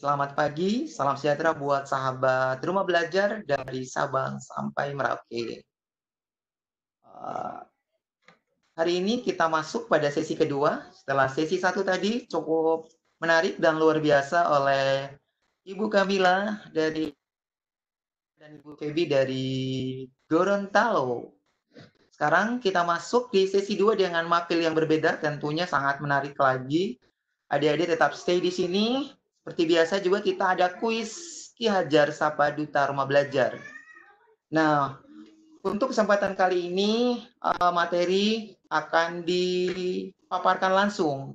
Selamat pagi, salam sejahtera buat sahabat rumah belajar dari Sabang sampai Merauke. Uh, hari ini kita masuk pada sesi kedua. Setelah sesi satu tadi cukup menarik dan luar biasa oleh Ibu Kamila dari dan Ibu Febi dari Gorontalo. Sekarang kita masuk di sesi dua dengan makil yang berbeda, tentunya sangat menarik lagi. Adik-adik tetap stay di sini, seperti biasa juga kita ada kuis Ki Hajar Sapa duta Rumah Belajar. Nah, untuk kesempatan kali ini eh, materi akan dipaparkan langsung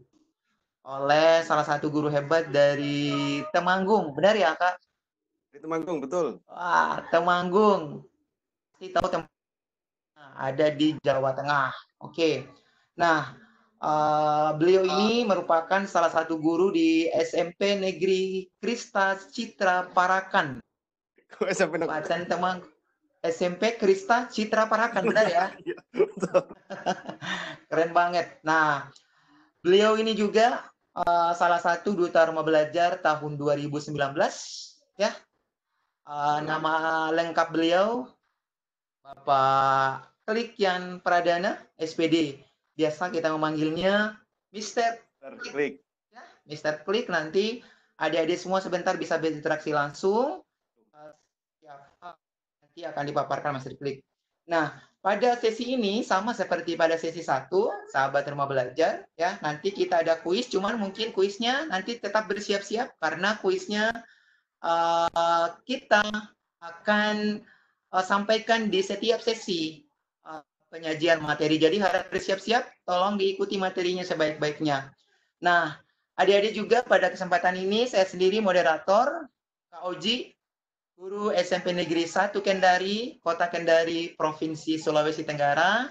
oleh salah satu guru hebat dari Temanggung. Benar ya, Kak? Dari Temanggung, betul. Wah, Temanggung. Kita tahu Temanggung. ada di Jawa Tengah. Oke. Nah, Eh, beliau ah. ini merupakan salah satu guru di SMP Negeri Krista Citra Parakan. Macan teman SMP Krista Citra Parakan iya, benar ya? Iya, Keren banget. Nah, beliau ini juga uh, salah satu duta rumah belajar tahun 2019 ya. Uh, nama lengkap beliau Bapak Yan Pradana SPD biasa kita memanggilnya Mister Klik. Ya, Mister Klik nanti adik-adik semua sebentar bisa berinteraksi langsung. Eh, nanti akan dipaparkan Master Klik. Nah, pada sesi ini sama seperti pada sesi satu sahabat rumah belajar, ya nanti kita ada kuis, cuman mungkin kuisnya nanti tetap bersiap-siap karena kuisnya uh, kita akan uh, sampaikan di setiap sesi penyajian materi. Jadi harap bersiap-siap, tolong diikuti materinya sebaik-baiknya. Nah, adik-adik juga pada kesempatan ini saya sendiri moderator Kak Oji, guru SMP Negeri 1 Kendari, Kota Kendari, Provinsi Sulawesi Tenggara.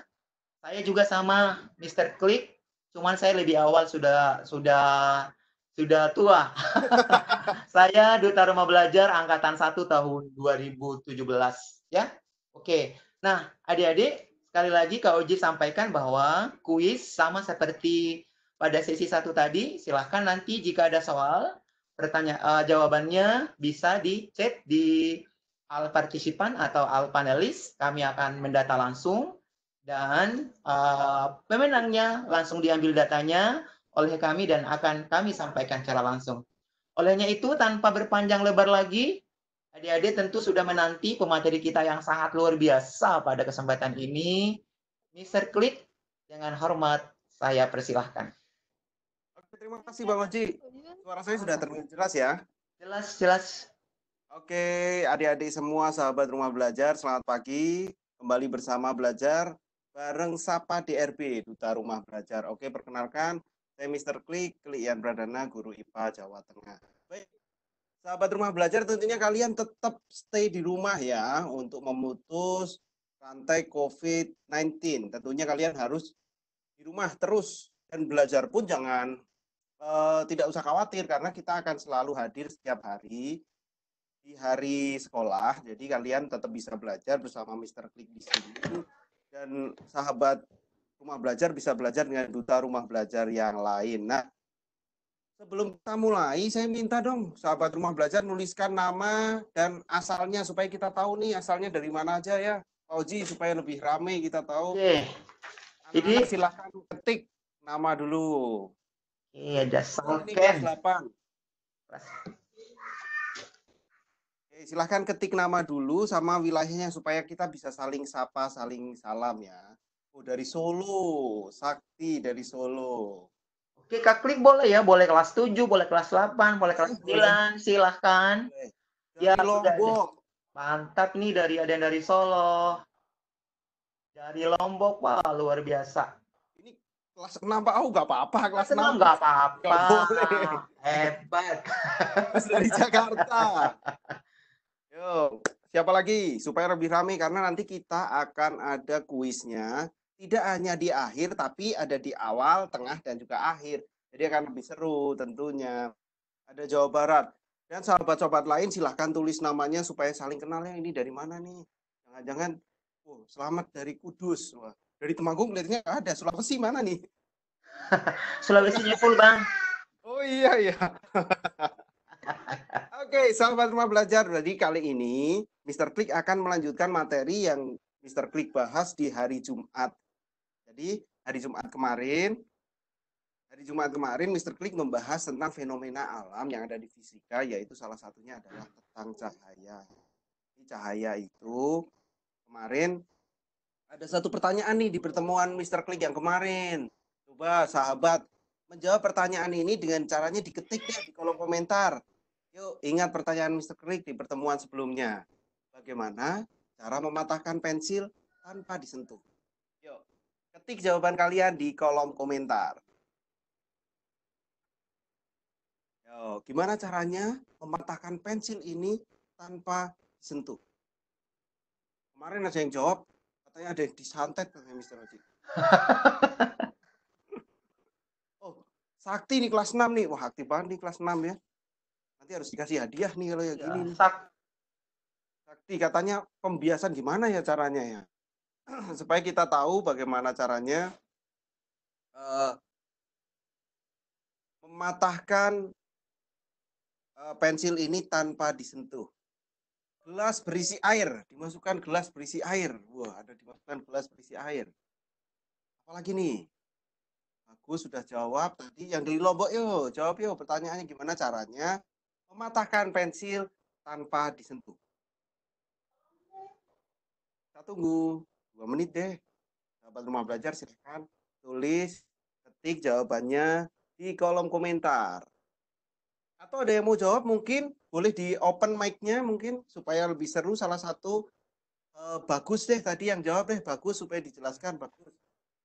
Saya juga sama Mr. Klik, cuman saya lebih awal sudah sudah sudah tua. saya duta rumah belajar angkatan 1 tahun 2017 ya. Oke. Nah, adik-adik Sekali lagi Kak Oji sampaikan bahwa kuis sama seperti pada sesi satu tadi, silahkan nanti jika ada soal, pertanyaan uh, eh, jawabannya bisa di chat di al partisipan atau al panelis. Kami akan mendata langsung dan uh, pemenangnya langsung diambil datanya oleh kami dan akan kami sampaikan secara langsung. Olehnya itu tanpa berpanjang lebar lagi, Adik-adik tentu sudah menanti pemateri kita yang sangat luar biasa pada kesempatan ini. Mister Klik, dengan hormat saya persilahkan. Oke, terima kasih Bang Oji. Suara saya sudah terdengar jelas ya? Jelas, jelas. Oke, adik-adik semua sahabat rumah belajar, selamat pagi. Kembali bersama belajar bareng Sapa DRB, Duta Rumah Belajar. Oke, perkenalkan, saya Mister Klik, Klik Klian Pradana, Guru IPA Jawa Tengah. Baik, Sahabat rumah belajar tentunya kalian tetap stay di rumah ya untuk memutus rantai COVID-19. Tentunya kalian harus di rumah terus dan belajar pun jangan eh, tidak usah khawatir karena kita akan selalu hadir setiap hari di hari sekolah. Jadi kalian tetap bisa belajar bersama Mr. Klik di sini dan sahabat rumah belajar bisa belajar dengan duta rumah belajar yang lain. Nah, Sebelum kita mulai, saya minta dong sahabat rumah belajar nuliskan nama dan asalnya supaya kita tahu nih asalnya dari mana aja ya. Oji supaya lebih rame kita tahu. Oke. Jadi silahkan ketik nama dulu. Iya, ada Salken. Oke, silahkan ketik nama dulu sama wilayahnya supaya kita bisa saling sapa, saling salam ya. Oh, dari Solo, Sakti dari Solo. Kita klik boleh ya, boleh kelas 7, boleh kelas 8, boleh kelas 9, silahkan. ya, Lombok. Mantap nih dari ada yang dari Solo. Dari Lombok, Pak, luar biasa. Ini kelas 6, Pak. Oh, nggak apa-apa. Kelas, kelas 6 nggak apa-apa. Hebat. Terus dari Jakarta. Yo, siapa lagi? Supaya lebih ramai karena nanti kita akan ada kuisnya tidak hanya di akhir tapi ada di awal, tengah dan juga akhir. Jadi akan lebih seru tentunya. Ada Jawa Barat dan sahabat-sahabat lain silahkan tulis namanya supaya saling kenal ya ini dari mana nih. Jangan-jangan oh, selamat dari Kudus. Wah, dari Temanggung kelihatannya ada Sulawesi mana nih? Sulawesi full, Bang. Oh iya iya. Oke, okay, sahabat rumah belajar. Jadi kali ini Mr. Klik akan melanjutkan materi yang Mr. Klik bahas di hari Jumat. Jadi hari Jumat kemarin Hari Jumat kemarin, Mr. Klik membahas tentang fenomena alam yang ada di fisika, yaitu salah satunya adalah tentang cahaya. Ini cahaya itu kemarin ada satu pertanyaan nih di pertemuan Mr. Klik yang kemarin. Coba sahabat menjawab pertanyaan ini dengan caranya diketik deh di kolom komentar. Yuk, ingat pertanyaan Mr. Klik di pertemuan sebelumnya. Bagaimana cara mematahkan pensil tanpa disentuh? Ketik jawaban kalian di kolom komentar. Yo, gimana caranya mematahkan pensil ini tanpa sentuh? Kemarin ada yang jawab, katanya ada yang disantet katanya Mister Oji. oh, Sakti nih kelas 6 nih. Wah, aktif banget nih kelas 6 ya. Nanti harus dikasih hadiah nih kalau yang ya, gini. Sakti katanya pembiasan gimana ya caranya ya? supaya kita tahu bagaimana caranya uh, mematahkan uh, pensil ini tanpa disentuh. Gelas berisi air, dimasukkan gelas berisi air. Wah, ada dimasukkan gelas berisi air. Apalagi nih? Aku sudah jawab tadi yang dari Lombok yo, jawab yo pertanyaannya gimana caranya mematahkan pensil tanpa disentuh. Kita tunggu dua menit deh. Sahabat rumah belajar silahkan tulis ketik jawabannya di kolom komentar. Atau ada yang mau jawab mungkin boleh di open mic-nya mungkin supaya lebih seru salah satu uh, bagus deh tadi yang jawab deh bagus supaya dijelaskan bagus.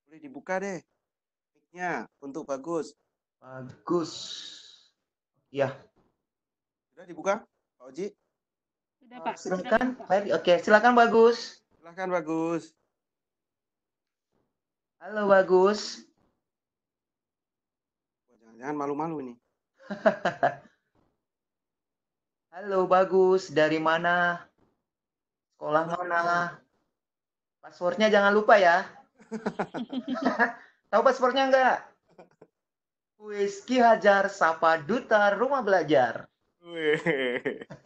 Boleh dibuka deh mic-nya untuk bagus. Bagus. Ya. Sudah dibuka? Pak Oji? Sudah, Pak. Silakan. Sudah, Pak. Oke, silakan bagus. Silakan bagus. Halo Bagus. jangan malu-malu nih. Halo Bagus, dari mana? Sekolah mana? Passwordnya jangan lupa ya. Tahu passwordnya enggak? Whisky Hajar Sapa Duta Rumah Belajar. Wih,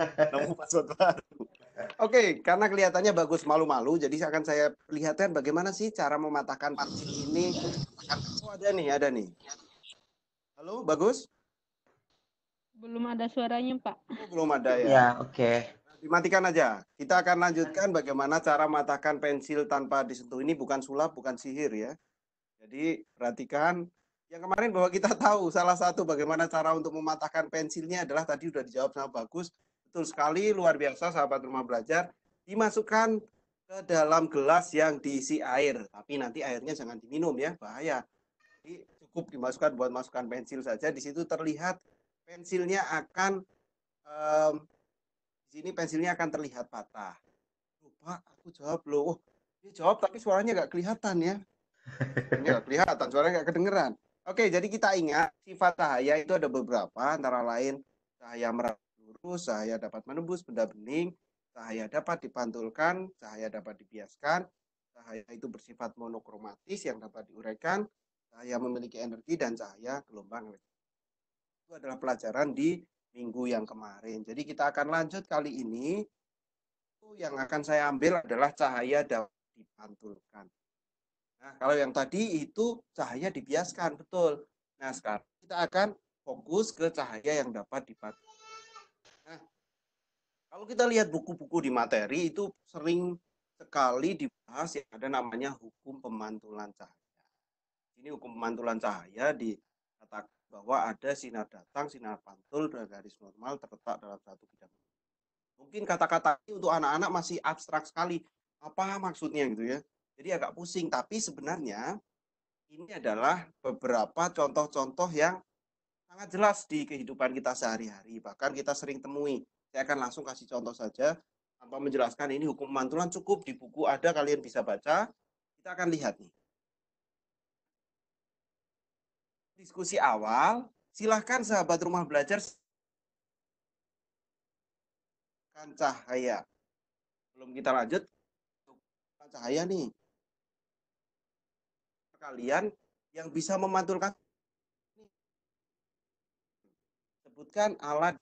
nemu password baru. Oke, okay, karena kelihatannya bagus malu-malu, jadi akan saya lihatkan bagaimana sih cara mematahkan pensil ini. Oh, ada nih, ada nih. Halo, bagus? Belum ada suaranya, Pak. Oh, belum ada ya. Ya, oke. Okay. Dimatikan aja. Kita akan lanjutkan bagaimana cara mematahkan pensil tanpa disentuh. Ini bukan sulap, bukan sihir ya. Jadi perhatikan yang kemarin bahwa kita tahu salah satu bagaimana cara untuk mematahkan pensilnya adalah tadi sudah dijawab sama bagus betul sekali luar biasa sahabat rumah belajar dimasukkan ke dalam gelas yang diisi air tapi nanti airnya jangan diminum ya bahaya jadi cukup dimasukkan buat masukkan pensil saja di situ terlihat pensilnya akan um, di sini pensilnya akan terlihat patah lupa aku jawab loh oh ini jawab tapi suaranya nggak kelihatan ya nggak kelihatan suaranya nggak kedengeran Oke, jadi kita ingat sifat cahaya itu ada beberapa, antara lain cahaya merah lurus, cahaya dapat menembus benda bening, cahaya dapat dipantulkan, cahaya dapat dibiaskan, cahaya itu bersifat monokromatis yang dapat diuraikan, cahaya memiliki energi dan cahaya gelombang Itu adalah pelajaran di minggu yang kemarin. Jadi kita akan lanjut kali ini. Yang akan saya ambil adalah cahaya dapat dipantulkan. Nah, kalau yang tadi itu cahaya dibiaskan, betul. Nah, sekarang kita akan fokus ke cahaya yang dapat dipantulkan. Kalau kita lihat buku-buku di materi itu sering sekali dibahas yang ada namanya hukum pemantulan cahaya. Ini hukum pemantulan cahaya dikatakan bahwa ada sinar datang, sinar pantul dan garis normal terletak dalam satu bidang. Mungkin kata-kata ini untuk anak-anak masih abstrak sekali. Apa maksudnya gitu ya? Jadi agak pusing, tapi sebenarnya ini adalah beberapa contoh-contoh yang sangat jelas di kehidupan kita sehari-hari, bahkan kita sering temui saya akan langsung kasih contoh saja tanpa menjelaskan ini hukum pemantulan cukup di buku ada kalian bisa baca. Kita akan lihat nih. Diskusi awal, silahkan sahabat rumah belajar kan cahaya. Belum kita lanjut cahaya nih. Kalian yang bisa memantulkan sebutkan alat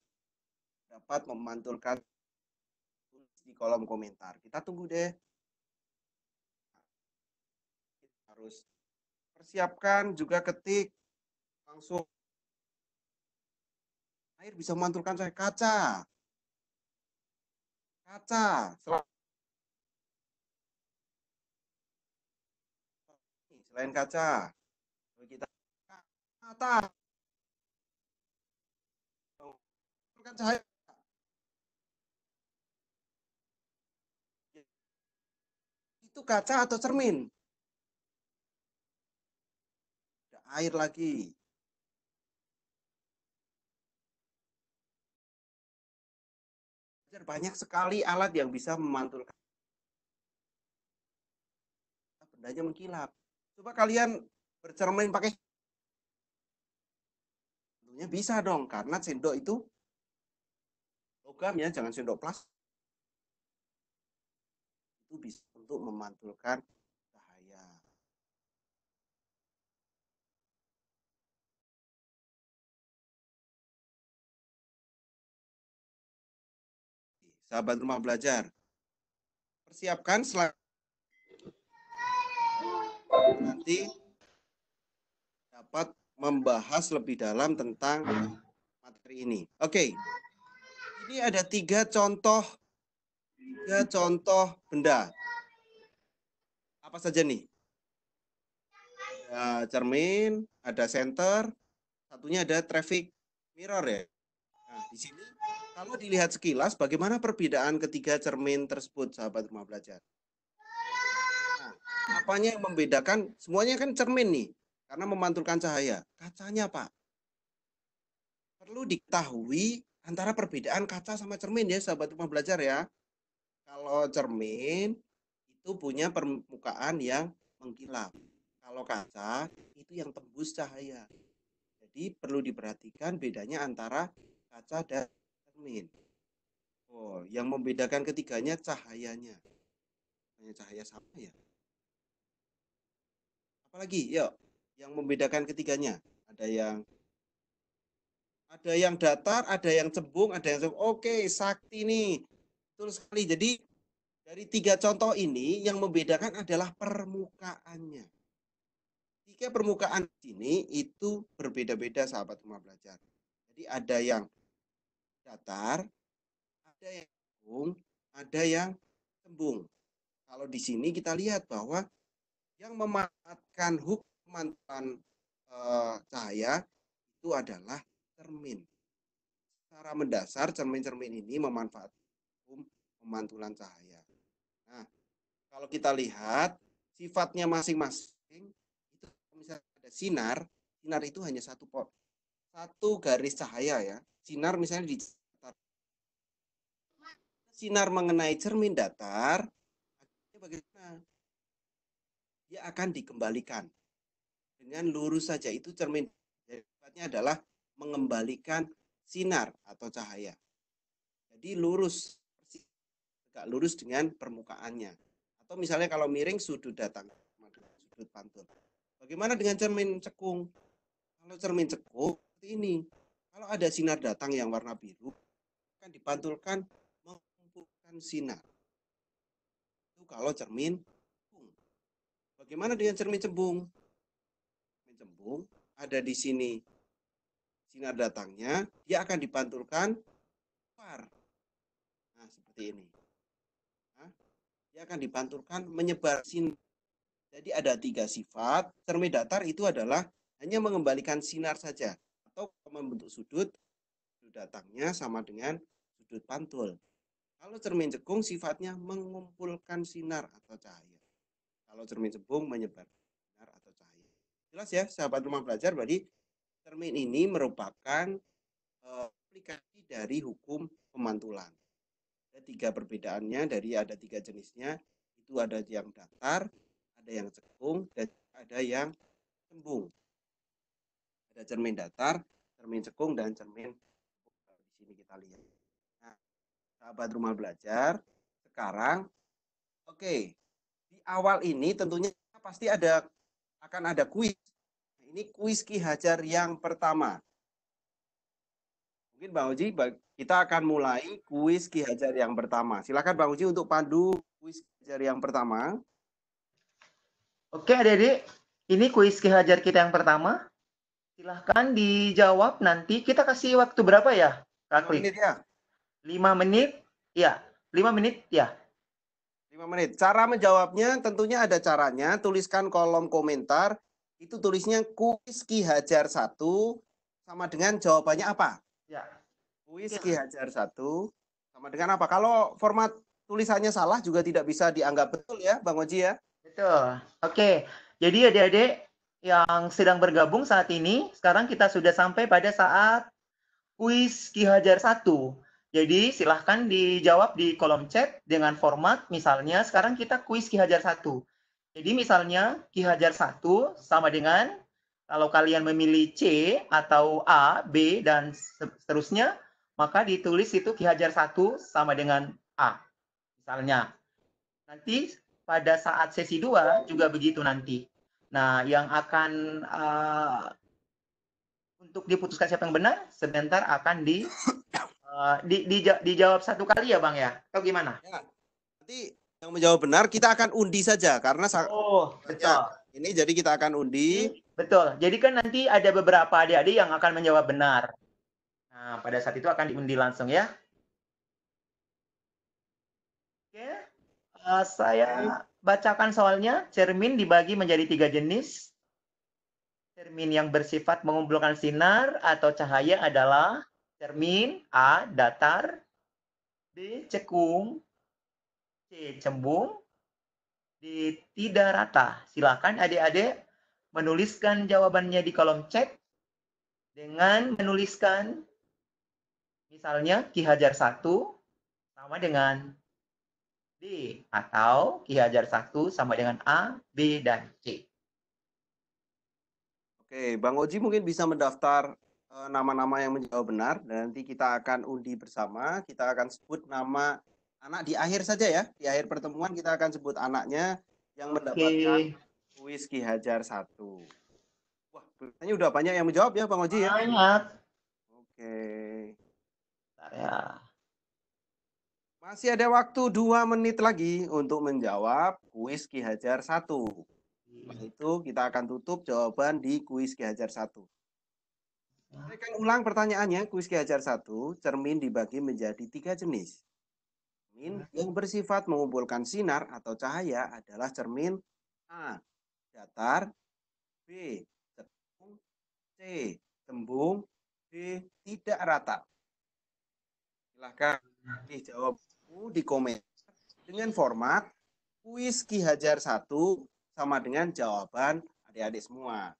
dapat memantulkan di kolom komentar. Kita tunggu deh. Kita harus persiapkan juga ketik langsung air bisa memantulkan saya kaca. Kaca. Selain selain kaca kita mata memantulkan cahaya itu kaca atau cermin? Ada air lagi. Banyak sekali alat yang bisa memantulkan. Bendanya mengkilap. Coba kalian bercermin pakai tentunya bisa dong karena sendok itu logam ya jangan sendok plastik itu bisa untuk memantulkan cahaya. Sahabat rumah belajar, persiapkan selang, nanti dapat membahas lebih dalam tentang materi ini. Oke, okay. ini ada tiga contoh tiga contoh benda apa saja nih? Ada cermin, ada center, satunya ada traffic mirror ya. Nah, di sini kalau dilihat sekilas bagaimana perbedaan ketiga cermin tersebut sahabat rumah belajar? Nah, apanya yang membedakan? Semuanya kan cermin nih karena memantulkan cahaya. Kacanya, Pak. Perlu diketahui antara perbedaan kaca sama cermin ya sahabat rumah belajar ya. Kalau cermin itu punya permukaan yang mengkilap. Kalau kaca itu yang tembus cahaya. Jadi perlu diperhatikan bedanya antara kaca dan cermin. Oh, yang membedakan ketiganya cahayanya. Hanya cahaya sama ya. Apalagi, yuk, yang membedakan ketiganya. Ada yang ada yang datar, ada yang cembung, ada yang cembung. Oke, sakti nih. Betul sekali. Jadi dari tiga contoh ini yang membedakan adalah permukaannya. Tiga permukaan sini itu berbeda-beda sahabat rumah belajar. Jadi ada yang datar, ada yang cekung, ada yang cembung. Kalau di sini kita lihat bahwa yang memanfaatkan hukum mantan e, eh, cahaya itu adalah cermin. Secara mendasar cermin-cermin ini memanfaatkan hukum pemantulan cahaya kalau kita lihat sifatnya masing-masing itu misalnya ada sinar sinar itu hanya satu pot satu garis cahaya ya sinar misalnya di sinar mengenai cermin datar bagaimana dia akan dikembalikan dengan lurus saja itu cermin sifatnya adalah mengembalikan sinar atau cahaya jadi lurus tegak lurus dengan permukaannya atau misalnya kalau miring sudut datang, sudut pantul Bagaimana dengan cermin cekung? Kalau cermin cekung seperti ini, kalau ada sinar datang yang warna biru, akan dipantulkan mengumpulkan sinar. Itu kalau cermin cekung. Bagaimana dengan cermin cembung? Cermin cembung ada di sini sinar datangnya, dia akan dipantulkan par Nah, seperti ini dia akan dipanturkan menyebar sinar. Jadi ada tiga sifat, cermin datar itu adalah hanya mengembalikan sinar saja atau membentuk sudut, sudut datangnya sama dengan sudut pantul. Kalau cermin cekung sifatnya mengumpulkan sinar atau cahaya. Kalau cermin cebung menyebar sinar atau cahaya. Jelas ya sahabat rumah belajar berarti cermin ini merupakan eh, aplikasi dari hukum pemantulan ada tiga perbedaannya dari ada tiga jenisnya itu ada yang datar ada yang cekung dan ada yang cembung ada cermin datar cermin cekung dan cermin di sini kita lihat nah, sahabat rumah belajar sekarang oke okay, di awal ini tentunya pasti ada akan ada kuis nah, ini kuis Ki Hajar yang pertama mungkin Bang Oji kita akan mulai kuis Ki Hajar yang pertama. Silakan Bang Uji untuk pandu kuis Ki Hajar yang pertama. Oke, Adik-adik, ini kuis Ki Hajar kita yang pertama. Silahkan dijawab nanti. Kita kasih waktu berapa ya, Kak Lima Menit ya. 5 menit. Ya, Lima menit ya. 5 iya. menit. Cara menjawabnya tentunya ada caranya. Tuliskan kolom komentar. Itu tulisnya kuis Ki Hajar 1 sama dengan jawabannya apa? Ya. Kuis Ki iya. Hajar satu sama dengan apa? Kalau format tulisannya salah juga tidak bisa dianggap betul ya, Bang Oji ya? Betul. Oke. Jadi adik-adik yang sedang bergabung saat ini, sekarang kita sudah sampai pada saat kuis Ki Hajar 1. Jadi silahkan dijawab di kolom chat dengan format misalnya sekarang kita kuis Ki Hajar 1. Jadi misalnya Ki Hajar 1 sama dengan kalau kalian memilih C atau A, B, dan seterusnya, maka ditulis itu Ki Hajar 1 sama dengan A. Misalnya. Nanti pada saat sesi 2 juga begitu nanti. Nah, yang akan uh, untuk diputuskan siapa yang benar sebentar akan di, uh, di, di dijawab satu kali ya, Bang ya. Atau gimana? Ya. Nanti yang menjawab benar kita akan undi saja karena Oh, betul. Ini jadi kita akan undi. Betul. Jadi kan nanti ada beberapa adik-adik yang akan menjawab benar. Nah, pada saat itu akan diundi langsung ya. Oke, uh, saya bacakan soalnya. Cermin dibagi menjadi tiga jenis. Cermin yang bersifat mengumpulkan sinar atau cahaya adalah cermin A. Datar B. Cekung C. Cembung D. Tidak rata. Silakan adik-adik menuliskan jawabannya di kolom chat dengan menuliskan Misalnya Ki Hajar 1 sama dengan D atau Ki Hajar 1 sama dengan A, B, dan C. Oke, Bang Oji mungkin bisa mendaftar eh, nama-nama yang menjawab benar dan nanti kita akan undi bersama, kita akan sebut nama anak di akhir saja ya. Di akhir pertemuan kita akan sebut anaknya yang mendapatkan kuis Ki Hajar 1. Wah, bertanya udah banyak yang menjawab ya Bang Oji ya? Banyak. Oke ya. Masih ada waktu dua menit lagi untuk menjawab kuis Ki Hajar 1. Setelah hmm. itu kita akan tutup jawaban di kuis Ki Hajar 1. Ah. Saya akan ulang pertanyaannya, kuis Ki Hajar 1, cermin dibagi menjadi tiga jenis. Cermin ah. yang bersifat mengumpulkan sinar atau cahaya adalah cermin A. Datar B. Cekung C. Tembung D. Tidak rata Silahkan dijawab di komentar dengan format kuis Ki Hajar 1 sama dengan jawaban adik-adik semua.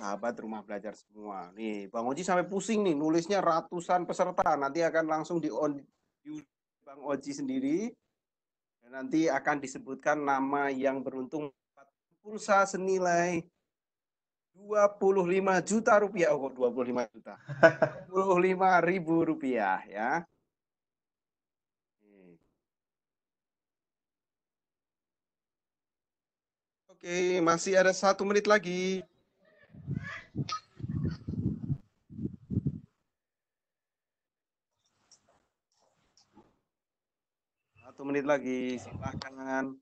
Sahabat rumah belajar semua. Nih, Bang Oji sampai pusing nih nulisnya ratusan peserta. Nanti akan langsung di, on, di Bang Oji sendiri. Dan nanti akan disebutkan nama yang beruntung pulsa senilai 25 juta rupiah. Oh, 25 juta. 25 ribu rupiah ya. Oke, masih ada satu menit lagi. Satu menit lagi, silahkan.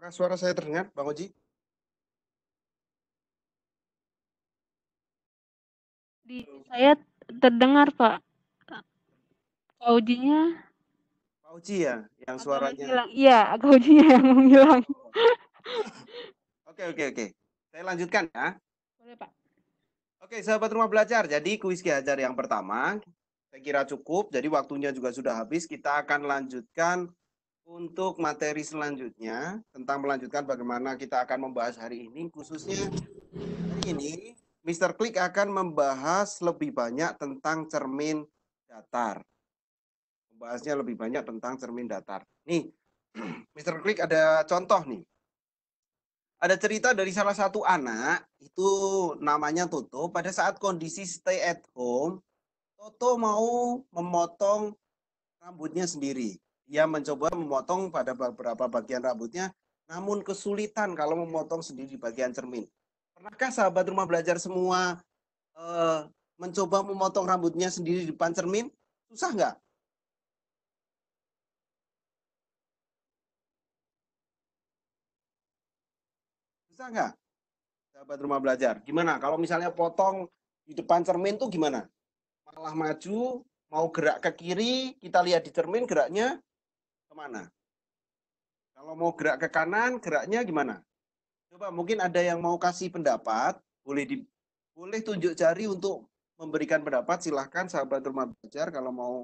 Apakah suara saya terdengar, Bang Oji? Di saya terdengar, Pak. Pak Ojinya. Pak Oji ya, yang agak suaranya. Hilang. Iya, agak Ojinya yang menghilang. Oke, oke, oke. Saya lanjutkan ya. Boleh, Pak. Oke, sahabat rumah belajar. Jadi kuis Ki yang pertama, saya kira cukup. Jadi waktunya juga sudah habis. Kita akan lanjutkan untuk materi selanjutnya tentang melanjutkan bagaimana kita akan membahas hari ini, khususnya hari ini Mr. Klik akan membahas lebih banyak tentang cermin datar. Membahasnya lebih banyak tentang cermin datar. Nih, Mr. Klik ada contoh nih. Ada cerita dari salah satu anak, itu namanya Toto, pada saat kondisi stay at home, Toto mau memotong rambutnya sendiri ia mencoba memotong pada beberapa bagian rambutnya, namun kesulitan kalau memotong sendiri di bagian cermin. Pernahkah sahabat rumah belajar semua e, mencoba memotong rambutnya sendiri di depan cermin? Susah nggak? Susah nggak? Sahabat rumah belajar, gimana? Kalau misalnya potong di depan cermin tuh gimana? Malah maju, mau gerak ke kiri, kita lihat di cermin geraknya kemana? Kalau mau gerak ke kanan, geraknya gimana? Coba mungkin ada yang mau kasih pendapat, boleh di boleh tunjuk jari untuk memberikan pendapat. Silahkan sahabat rumah belajar kalau mau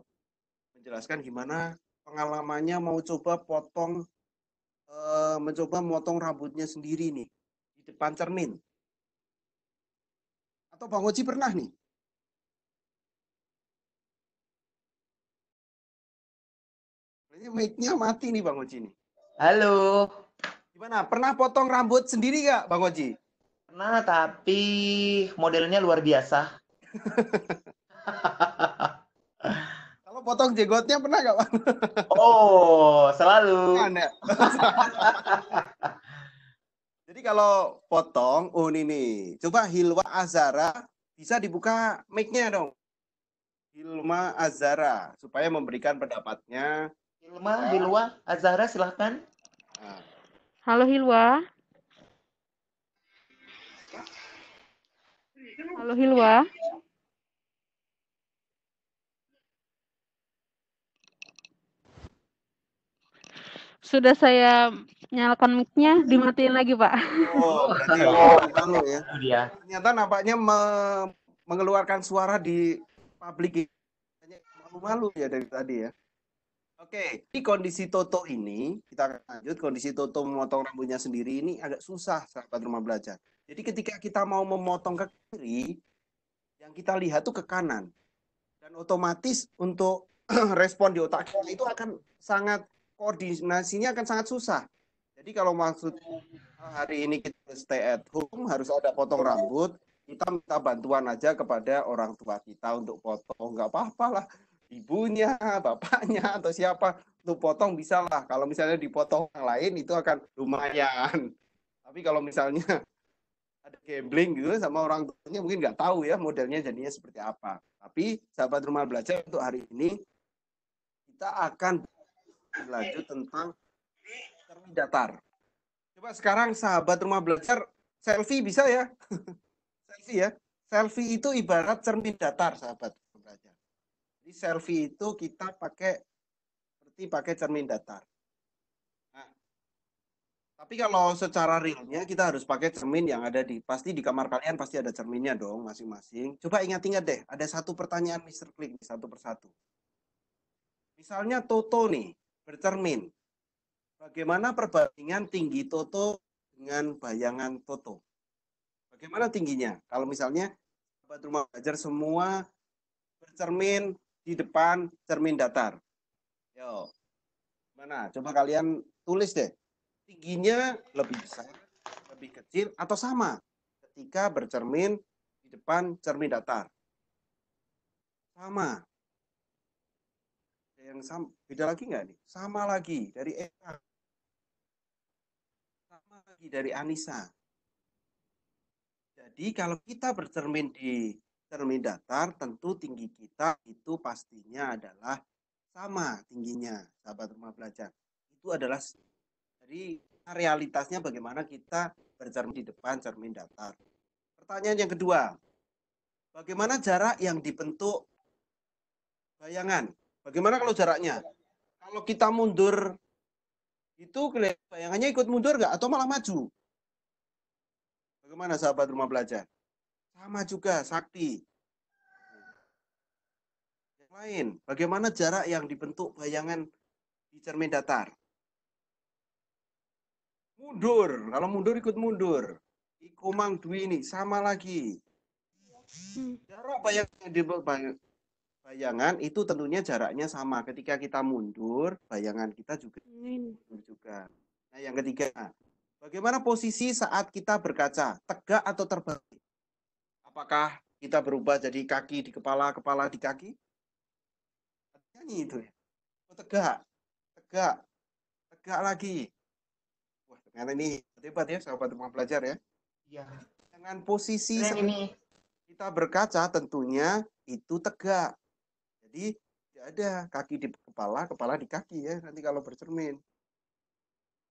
menjelaskan gimana pengalamannya mau coba potong e, mencoba memotong rambutnya sendiri nih di depan cermin. Atau Bang Oji pernah nih mic-nya mati nih Bang Oji nih. Halo. Gimana? Pernah potong rambut sendiri gak Bang Oji? Pernah, tapi modelnya luar biasa. Kalau potong jenggotnya pernah gak Bang? oh, selalu. Jadi kalau potong, oh ini nih. Coba Hilwa Azara bisa dibuka mic-nya dong. Hilma Azara supaya memberikan pendapatnya Hilma, Hilwa, Azara silahkan. Halo Hilwa. Halo Hilwa. Sudah saya nyalakan mic-nya, dimatiin lagi, Pak. Oh, oh ya. Dia. Ternyata nampaknya me mengeluarkan suara di publik malu-malu ya dari tadi ya. Oke, di kondisi Toto ini, kita akan lanjut kondisi Toto memotong rambutnya sendiri ini agak susah sahabat rumah belajar. Jadi ketika kita mau memotong ke kiri, yang kita lihat tuh ke kanan. Dan otomatis untuk respon di otak kita itu akan sangat koordinasinya akan sangat susah. Jadi kalau maksud hari ini kita stay at home harus ada potong rambut, kita minta bantuan aja kepada orang tua kita untuk potong nggak apa-apa lah ibunya, bapaknya, atau siapa, lu potong bisa lah. Kalau misalnya dipotong yang lain itu akan lumayan. Tapi kalau misalnya ada gambling gitu sama orang tuanya mungkin nggak tahu ya modelnya jadinya seperti apa. Tapi sahabat rumah belajar untuk hari ini kita akan belajar tentang cermin datar. Coba sekarang sahabat rumah belajar selfie bisa ya? selfie ya. Selfie itu ibarat cermin datar, sahabat. Di selfie itu kita pakai seperti pakai cermin datar. Nah, tapi kalau secara realnya kita harus pakai cermin yang ada di pasti di kamar kalian pasti ada cerminnya dong masing-masing. Coba ingat-ingat deh, ada satu pertanyaan Mister Klik satu persatu. Misalnya Toto nih bercermin. Bagaimana perbandingan tinggi Toto dengan bayangan Toto? Bagaimana tingginya? Kalau misalnya sahabat rumah belajar semua bercermin di depan cermin datar. Yo. Mana? Coba kalian tulis deh. Tingginya lebih besar, lebih kecil atau sama ketika bercermin di depan cermin datar. Sama. Yang sama, beda lagi nggak nih? Sama lagi dari Eka. Sama lagi dari Anissa. Jadi kalau kita bercermin di termi datar tentu tinggi kita itu pastinya adalah sama tingginya sahabat rumah belajar itu adalah jadi realitasnya bagaimana kita bercermin di depan cermin datar pertanyaan yang kedua bagaimana jarak yang dibentuk bayangan bagaimana kalau jaraknya kalau kita mundur itu bayangannya ikut mundur nggak atau malah maju bagaimana sahabat rumah belajar sama juga sakti. Yang lain, bagaimana jarak yang dibentuk bayangan di cermin datar? Mundur, kalau mundur ikut mundur. Ikumang Dwi ini sama lagi. Jarak bayangan dibentuk bayangan itu tentunya jaraknya sama. Ketika kita mundur, bayangan kita juga mundur juga. Nah, yang ketiga, bagaimana posisi saat kita berkaca, tegak atau terbalik? Apakah kita berubah jadi kaki di kepala, kepala di kaki? Nyanyi itu ya. Oh, tegak, tegak, tegak lagi. Wah, ternyata ini hebat ya sahabat teman belajar ya. Iya. Dengan posisi ini. kita berkaca tentunya itu tegak. Jadi tidak ada kaki di kepala, kepala di kaki ya nanti kalau bercermin.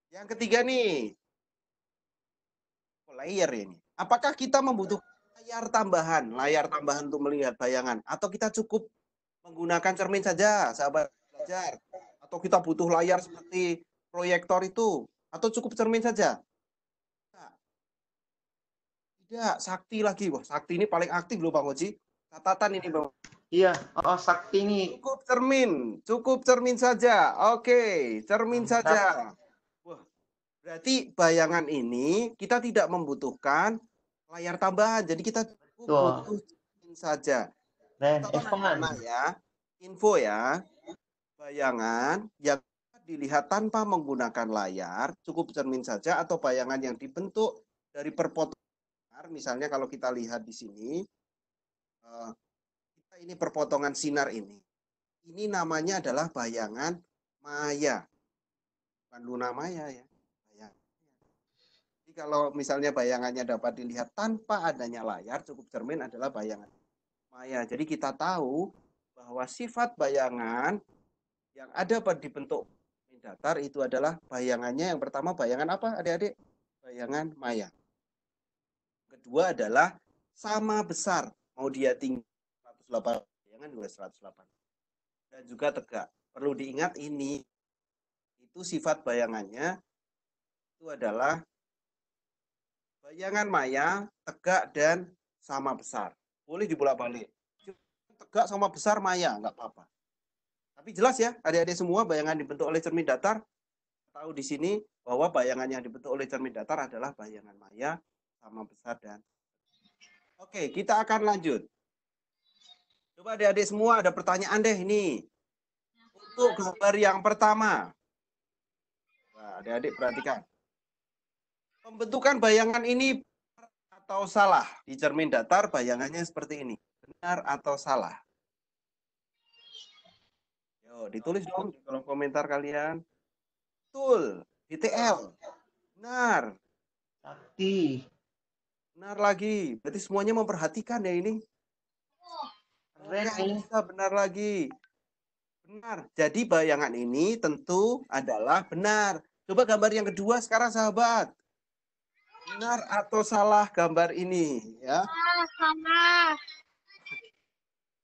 Yang ketiga nih, layer ini. Apakah kita membutuhkan layar tambahan, layar tambahan untuk melihat bayangan, atau kita cukup menggunakan cermin saja, sahabat belajar, atau kita butuh layar seperti proyektor itu, atau cukup cermin saja. Tidak, sakti lagi, wah sakti ini paling aktif loh Bang Oji. Catatan ini Bang. Iya, oh sakti ini. Cukup cermin, cukup cermin saja. Oke, cermin saja. Wah, berarti bayangan ini kita tidak membutuhkan layar tambahan. Jadi kita butuh saja. Nah, Contoh ya, info ya, bayangan yang dilihat tanpa menggunakan layar, cukup cermin saja atau bayangan yang dibentuk dari perpotongan. Misalnya kalau kita lihat di sini, eh, kita ini perpotongan sinar ini. Ini namanya adalah bayangan maya. Bukan luna maya ya kalau misalnya bayangannya dapat dilihat tanpa adanya layar, cukup cermin adalah bayangan maya. Jadi kita tahu bahwa sifat bayangan yang ada pada bentuk datar itu adalah bayangannya yang pertama bayangan apa adik-adik? Bayangan maya. Kedua adalah sama besar, mau dia tinggi 108 bayangan juga 108. Dan juga tegak. Perlu diingat ini itu sifat bayangannya itu adalah Bayangan maya, tegak dan sama besar. Boleh dibolak-balik. Tegak sama besar maya, nggak apa-apa. Tapi jelas ya, adik-adik semua bayangan dibentuk oleh cermin datar. Tahu di sini bahwa bayangan yang dibentuk oleh cermin datar adalah bayangan maya, sama besar dan... Oke, kita akan lanjut. Coba adik-adik semua ada pertanyaan deh ini. Untuk gambar yang pertama. Nah, adik-adik perhatikan. Pembentukan bayangan ini benar atau salah? Di cermin datar bayangannya seperti ini. Benar atau salah? Yo, ditulis dong di kolom komentar kalian. Betul. BTL. Benar. Sakti. Benar lagi. Berarti semuanya memperhatikan ya ini. Keren. Bisa benar lagi. Benar. Jadi bayangan ini tentu adalah benar. Coba gambar yang kedua sekarang sahabat benar atau salah gambar ini ya salah,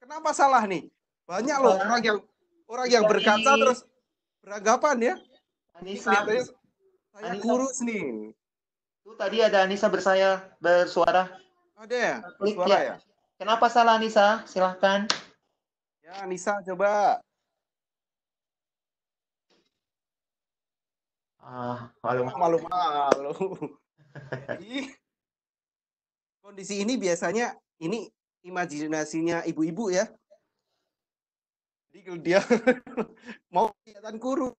kenapa salah nih banyak loh orang yang orang yang berkaca terus beranggapan ya Anissa saya Anissa. kurus nih itu tadi ada Anissa bersaya bersuara ada ya bersuara ya, ya? kenapa salah Anissa silahkan ya Anissa coba Ah, malu malu malu kondisi ini biasanya ini imajinasinya ibu-ibu ya. Jadi kalau dia mau kelihatan kurus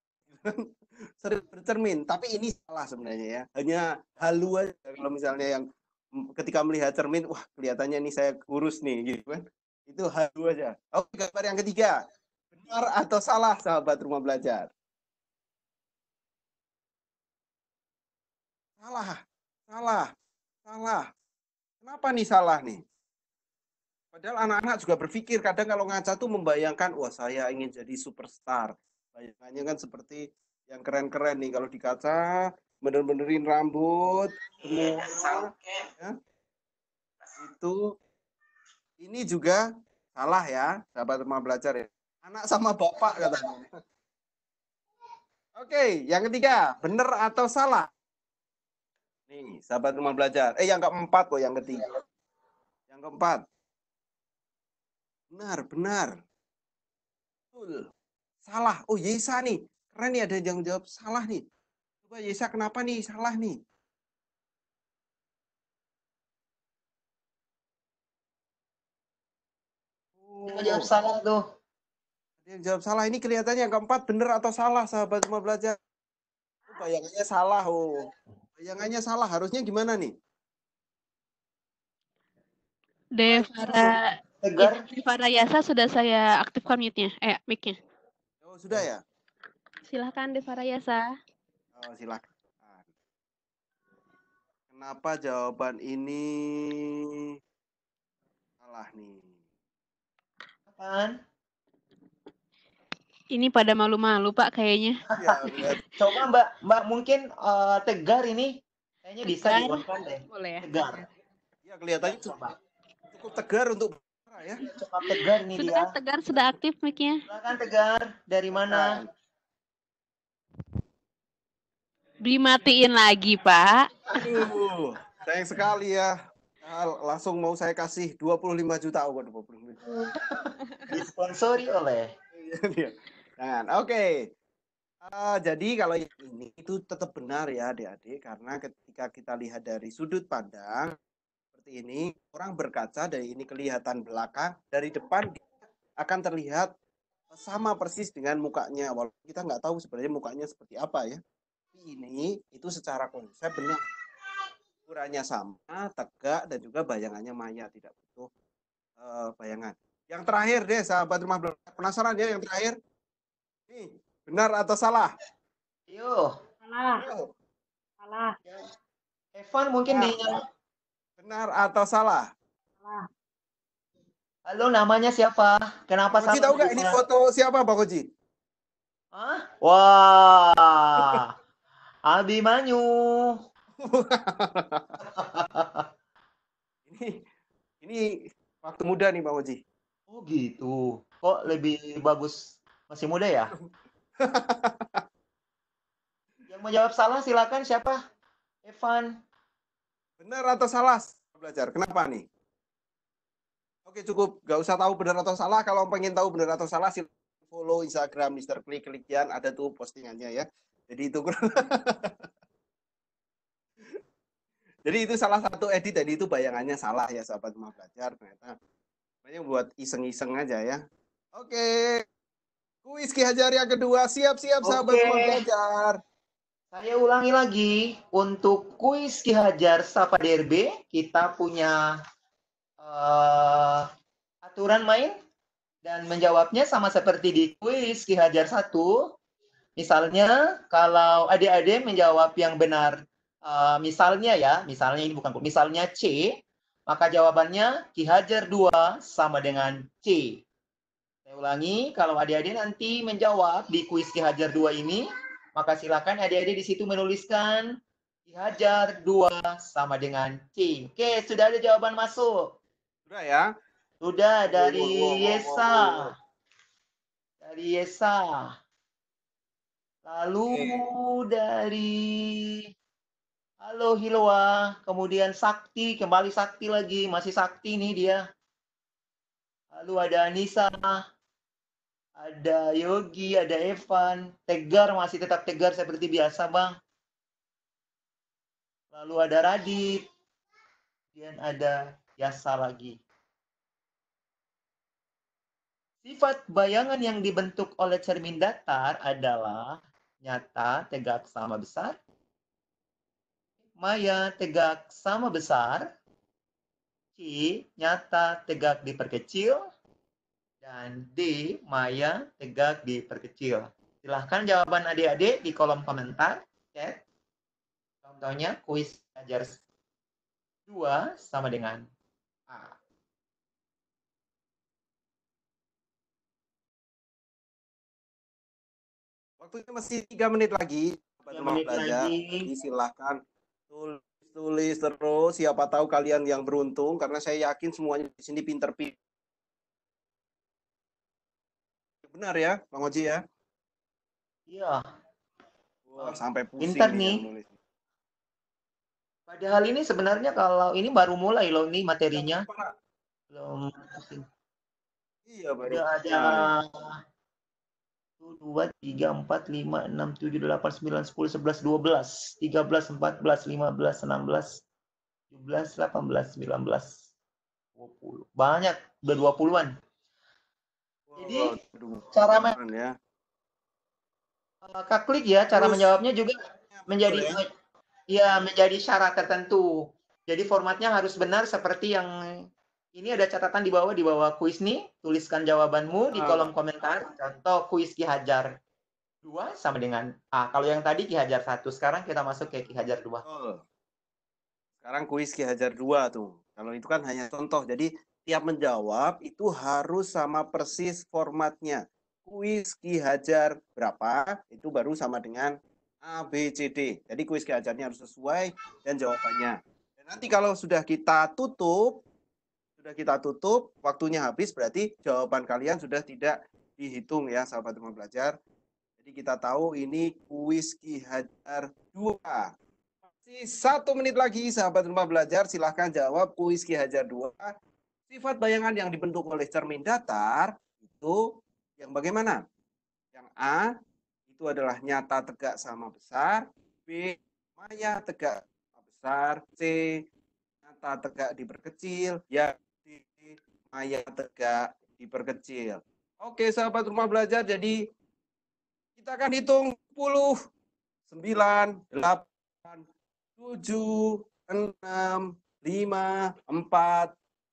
sering bercermin, tapi ini salah sebenarnya ya. Hanya haluan kalau misalnya yang mm, ketika melihat cermin, wah kelihatannya ini saya kurus nih gitu kan. Itu halu aja. Oke, oh, gambar yang ketiga. Benar atau salah sahabat rumah belajar? Salah. Salah, salah. Kenapa nih salah nih? Padahal anak-anak juga berpikir kadang kalau ngaca tuh membayangkan, wah saya ingin jadi superstar. Bayangannya kan seperti yang keren-keren nih kalau di kaca, bener-benerin rambut, semua. Iya, ya. Itu ini juga salah ya, sahabat teman belajar ya. Anak sama bapak katanya. Oke, yang ketiga, benar atau salah? nih sahabat rumah belajar eh yang keempat kok yang ketiga yang keempat benar benar betul salah oh Yesa nih keren nih ada yang jawab salah nih coba Yesa kenapa nih salah nih Oh. Jawab salah tuh. Ada yang jawab salah. Ini kelihatannya yang keempat benar atau salah sahabat semua belajar. Bayangannya salah. Oh bayangannya salah harusnya gimana nih Devara Devara Yasa sudah saya aktifkan mute-nya, eh mic-nya. Oh, sudah ya? Silahkan Devara Yasa. Oh, silahkan. Kenapa jawaban ini salah nih? Apaan? ini pada malu-malu Pak kayaknya. Ya, Coba Mbak, Mbak mungkin uh, tegar ini kayaknya bisa dibuatkan deh. Boleh. Ya. Tegar. Ya kelihatannya coba. Cukup tegar untuk ya. Cukup tegar nih sudah dia. Kan tegar sudah aktif mic-nya. tegar dari mana? Dimatiin lagi, Pak. Aduh, sayang sekali ya. Ah, langsung mau saya kasih 25 juta oh, 25. Disponsori oleh iya, iya. Dan oke. Okay. Uh, eh, jadi kalau ini itu tetap benar ya adik-adik karena ketika kita lihat dari sudut pandang seperti ini orang berkaca dari ini kelihatan belakang dari depan akan terlihat sama persis dengan mukanya walaupun kita nggak tahu sebenarnya mukanya seperti apa ya ini itu secara konsep benar ukurannya sama tegak dan juga bayangannya maya tidak butuh uh, bayangan yang terakhir deh sahabat rumah belakang penasaran ya yang terakhir ini benar atau salah? Yo. Salah. Yo. Salah. Evan mungkin nah. dia. Benar atau salah? Salah. Halo, namanya siapa? Kenapa Bang Kita tahu nggak ini foto siapa, Pak Koji? Hah? Wah. Abimanyu Manyu. ini ini waktu muda nih, Pak Koji. Oh gitu. Kok lebih bagus masih muda ya? yang menjawab jawab salah silakan siapa? Evan. Benar atau salah? Belajar. Kenapa nih? Oke cukup, gak usah tahu benar atau salah. Kalau pengen tahu benar atau salah, silahkan follow Instagram Mister Klik Klikian. Ada tuh postingannya ya. Jadi itu Jadi itu salah satu edit dan itu bayangannya salah ya sahabat mau belajar ternyata. Banyak buat iseng-iseng aja ya. Oke. Kuis Ki Hajar yang kedua, siap-siap sahabat okay. semua Saya ulangi lagi, untuk kuis Ki Hajar Sapa Derby, kita punya uh, aturan main dan menjawabnya sama seperti di kuis Ki Hajar 1. Misalnya, kalau adik-adik menjawab yang benar, uh, misalnya ya, misalnya ini bukan, misalnya C, maka jawabannya Ki Hajar 2 sama dengan C. Saya ulangi, kalau adik-adik nanti menjawab di kuis Ki Hajar 2 ini, maka silakan adik-adik di situ menuliskan Ki Hajar 2 sama dengan C. Oke, sudah ada jawaban masuk? Sudah ya? Sudah, dari oh, oh, oh, Yesa. Dari Yesa. Lalu okay. dari Halo Hilwa, kemudian Sakti, kembali Sakti lagi, masih Sakti nih dia. Lalu ada Nisa, ada Yogi, ada Evan, Tegar masih tetap tegar seperti biasa bang. Lalu ada Radit, kemudian ada Yasa lagi. Sifat bayangan yang dibentuk oleh cermin datar adalah nyata tegak sama besar, maya tegak sama besar, C nyata tegak diperkecil, dan D, Maya tegak diperkecil. Silahkan jawaban adik-adik di kolom komentar. Chat. Contohnya kuis ajar 2 sama dengan A. Waktunya masih tiga menit lagi. Teman menit lagi. Silahkan tulis, tulis terus. Siapa tahu kalian yang beruntung. Karena saya yakin semuanya di sini pinter-pinter Benar ya, Bang Oji ya? Iya. Wah, sampai pusing Pintar nih. Padahal ini sebenarnya kalau ini baru mulai loh nih materinya. Iya, Belum Iya, baru. Udah ada iya. dua tiga empat lima enam tujuh delapan sembilan sepuluh sebelas dua belas tiga belas empat belas lima belas enam belas tujuh belas delapan belas sembilan belas dua puluh banyak udah dua puluhan jadi aduh, cara men ya. Eh, Kak klik ya cara Terus, menjawabnya juga menjadi boleh. ya eh, iya, menjadi syarat tertentu. Jadi formatnya harus benar seperti yang ini ada catatan di bawah di bawah kuis nih, tuliskan jawabanmu di ah. kolom komentar. Contoh kuis Ki Hajar 2 sama dengan A. Kalau yang tadi Ki Hajar 1, sekarang kita masuk ke Ki Hajar 2. Sekarang kuis Ki Hajar 2 tuh. Kalau itu kan hanya contoh. Jadi tiap menjawab itu harus sama persis formatnya. Kuis Ki Hajar berapa itu baru sama dengan A, B, C, D. Jadi kuis Ki Hajarnya harus sesuai dan jawabannya. Dan nanti kalau sudah kita tutup, sudah kita tutup, waktunya habis berarti jawaban kalian sudah tidak dihitung ya sahabat teman belajar. Jadi kita tahu ini kuis Ki Hajar 2. Masih satu menit lagi sahabat teman belajar silahkan jawab kuis Ki Hajar 2 Sifat bayangan yang dibentuk oleh cermin datar itu yang bagaimana? Yang A itu adalah nyata tegak sama besar, B maya tegak sama besar, C nyata tegak diperkecil, ya D maya tegak diperkecil. Oke, sahabat rumah belajar, jadi kita akan hitung 10, 9, 8, 7, 6, 5, 4,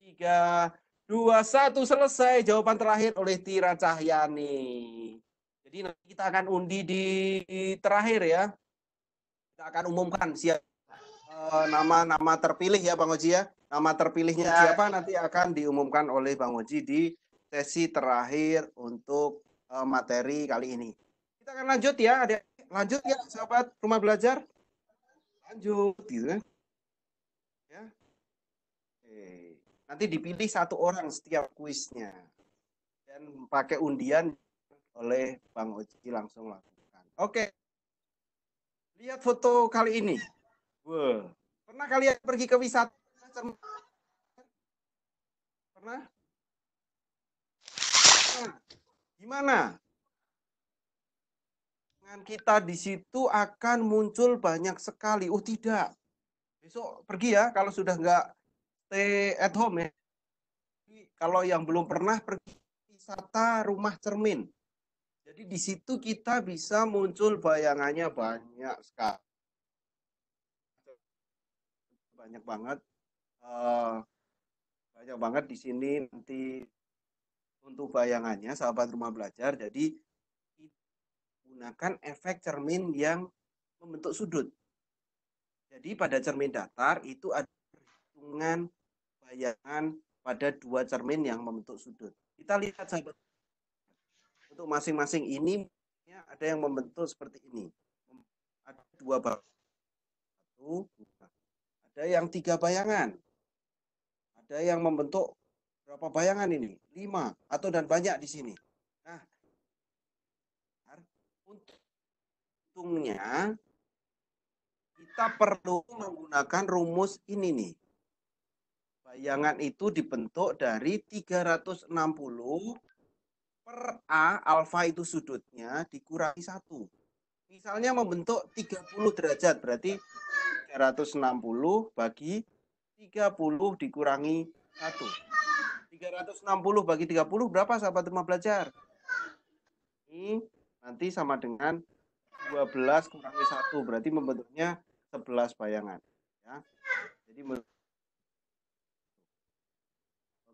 Tiga, dua, satu. Selesai jawaban terakhir oleh Tira Cahyani. Jadi nanti kita akan undi di terakhir ya. Kita akan umumkan siapa eh, nama-nama terpilih ya Bang Oji ya. Nama terpilihnya ya. siapa nanti akan diumumkan oleh Bang Oji di sesi terakhir untuk eh, materi kali ini. Kita akan lanjut ya, adik. lanjut ya sahabat rumah belajar. Lanjut gitu ya Ya. Oke. Nanti dipilih satu orang setiap kuisnya. Dan pakai undian oleh Bang Oji langsung lakukan. Oke. Lihat foto kali ini. Wah. Pernah kalian pergi ke wisata? Pernah? Nah, gimana? Dengan kita di situ akan muncul banyak sekali. Oh tidak. Besok pergi ya kalau sudah nggak stay at home ya. Jadi, kalau yang belum pernah pergi wisata rumah cermin. Jadi di situ kita bisa muncul bayangannya banyak sekali. Banyak banget. Uh, banyak banget di sini nanti untuk bayangannya sahabat rumah belajar. Jadi gunakan efek cermin yang membentuk sudut. Jadi pada cermin datar itu ada perhitungan bayangan pada dua cermin yang membentuk sudut. Kita lihat sahabat untuk masing-masing ini ya, ada yang membentuk seperti ini. Ada dua bayangan. Satu, dua. Ada yang tiga bayangan. Ada yang membentuk berapa bayangan ini? Lima atau dan banyak di sini. Nah, untungnya kita perlu menggunakan rumus ini nih. Bayangan itu dibentuk dari 360 per A alfa itu sudutnya dikurangi satu. Misalnya membentuk 30 derajat berarti 360 bagi 30 dikurangi 1. 360 bagi 30 berapa sahabat rumah belajar? Ini nanti sama dengan 12 kurangi 1 berarti membentuknya 11 bayangan ya. Jadi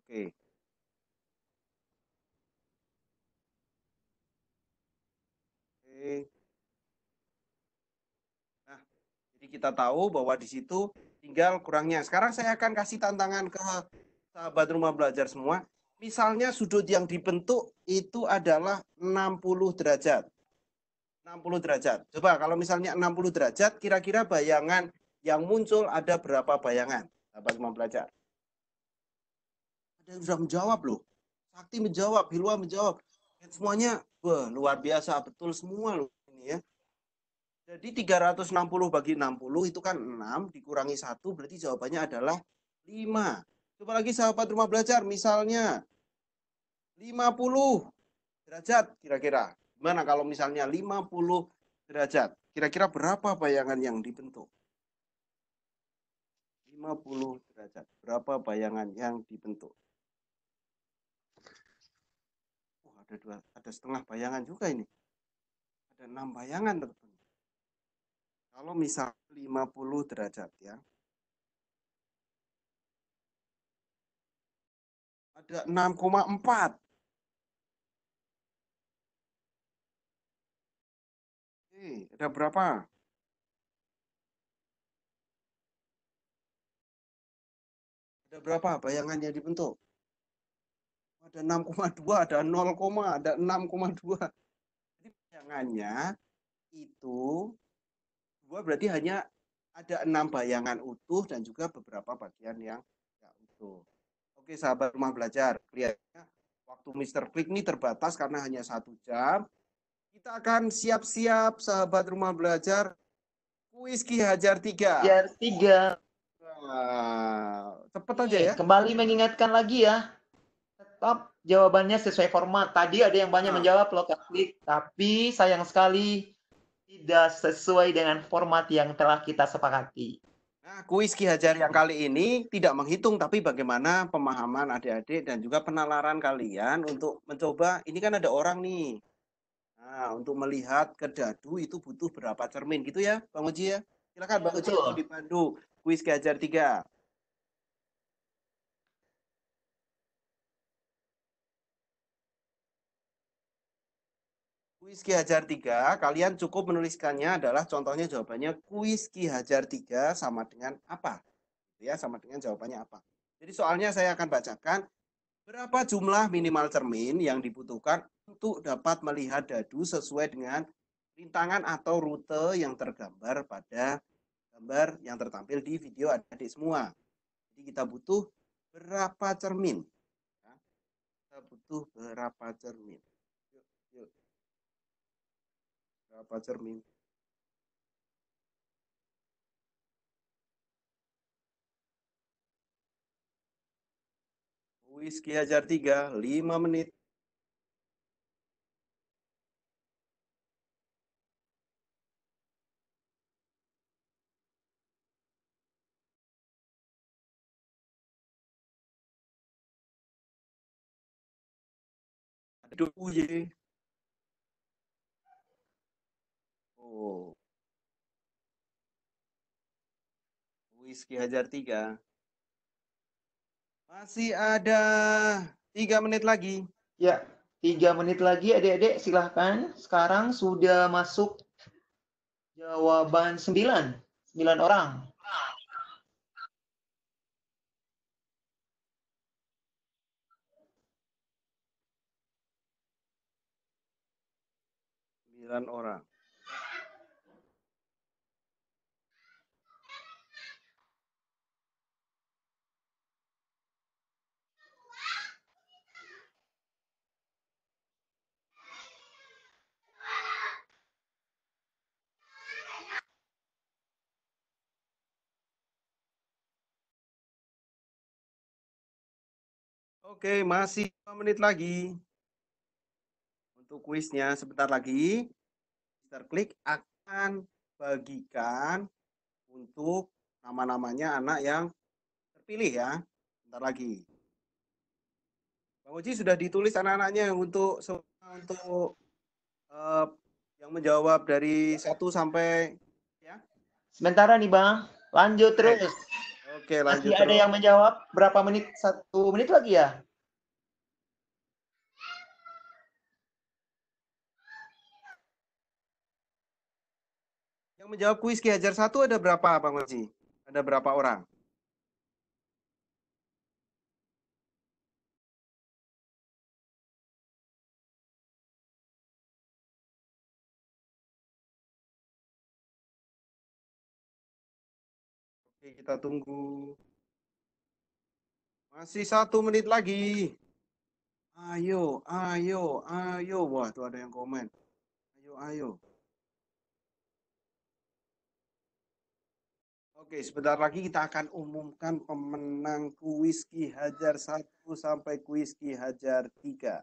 Oke. Oke. Nah, jadi kita tahu bahwa di situ tinggal kurangnya. Sekarang saya akan kasih tantangan ke sahabat rumah belajar semua. Misalnya sudut yang dibentuk itu adalah 60 derajat. 60 derajat. Coba kalau misalnya 60 derajat, kira-kira bayangan yang muncul ada berapa bayangan? Sahabat rumah belajar ada yang sudah menjawab loh. Sakti menjawab, Hilwa menjawab. Dan semuanya wah, luar biasa, betul semua loh ini ya. Jadi 360 bagi 60 itu kan 6 dikurangi 1 berarti jawabannya adalah 5. Coba lagi sahabat rumah belajar misalnya 50 derajat kira-kira. Gimana kalau misalnya 50 derajat? Kira-kira berapa bayangan yang dibentuk? 50 derajat. Berapa bayangan yang dibentuk? ada dua ada setengah bayangan juga ini ada enam bayangan terbentuk kalau misal 50 derajat ya ada 6,4 Oke, ada berapa? Ada berapa bayangan yang dibentuk? ada 6,2, ada 0, ada 6,2. Jadi bayangannya itu dua berarti hanya ada enam bayangan utuh dan juga beberapa bagian yang tidak utuh. Oke sahabat rumah belajar, kelihatannya waktu Mr. Klik ini terbatas karena hanya satu jam. Kita akan siap-siap sahabat rumah belajar kuis Ki Hajar 3. Hajar 3. Nah, cepet aja iya, ya. Kembali mengingatkan lagi ya jawabannya sesuai format. Tadi ada yang banyak hmm. menjawab loh klik, tapi sayang sekali tidak sesuai dengan format yang telah kita sepakati. Nah, kuis Ki Hajar yang kali ini tidak menghitung, tapi bagaimana pemahaman adik-adik dan juga penalaran kalian untuk mencoba, ini kan ada orang nih, nah, untuk melihat ke dadu itu butuh berapa cermin, gitu ya Bang Uji ya? Silakan Bang Uji di Bandung, kuis Ki Hajar 3. kuis Ki Hajar 3, kalian cukup menuliskannya adalah contohnya jawabannya kuis Ki Hajar 3 sama dengan apa? Gitu ya, sama dengan jawabannya apa. Jadi soalnya saya akan bacakan berapa jumlah minimal cermin yang dibutuhkan untuk dapat melihat dadu sesuai dengan rintangan atau rute yang tergambar pada gambar yang tertampil di video adik-adik semua. Jadi kita butuh berapa cermin. Ya, kita butuh berapa cermin. Yuk, yuk pacar cermin, Whisky Hajar tiga lima menit. Aduh, jadi Oh. Whisky Hajar 3. Masih ada tiga menit lagi. Ya, tiga menit lagi adik-adik silahkan. Sekarang sudah masuk jawaban 9. 9 orang. Sembilan orang. Oke, masih 5 menit lagi. Untuk kuisnya sebentar lagi. Mister Klik akan bagikan untuk nama-namanya anak yang terpilih ya. Sebentar lagi. Bang Uji sudah ditulis anak-anaknya untuk untuk uh, yang menjawab dari 1 sampai ya. Sementara nih, Bang. Lanjut terus. Oke, lanjut. Masih ada terus. yang menjawab? Berapa menit? Satu menit lagi ya? Yang menjawab kuis Ki Hajar satu ada berapa, Bang Masih? Ada berapa orang? Kita tunggu. Masih satu menit lagi. Ayo, ayo, ayo. Wah, tuh ada yang komen. Ayo, ayo. Oke, sebentar lagi kita akan umumkan pemenang kuis Ki Hajar 1 sampai kuis Ki Hajar 3.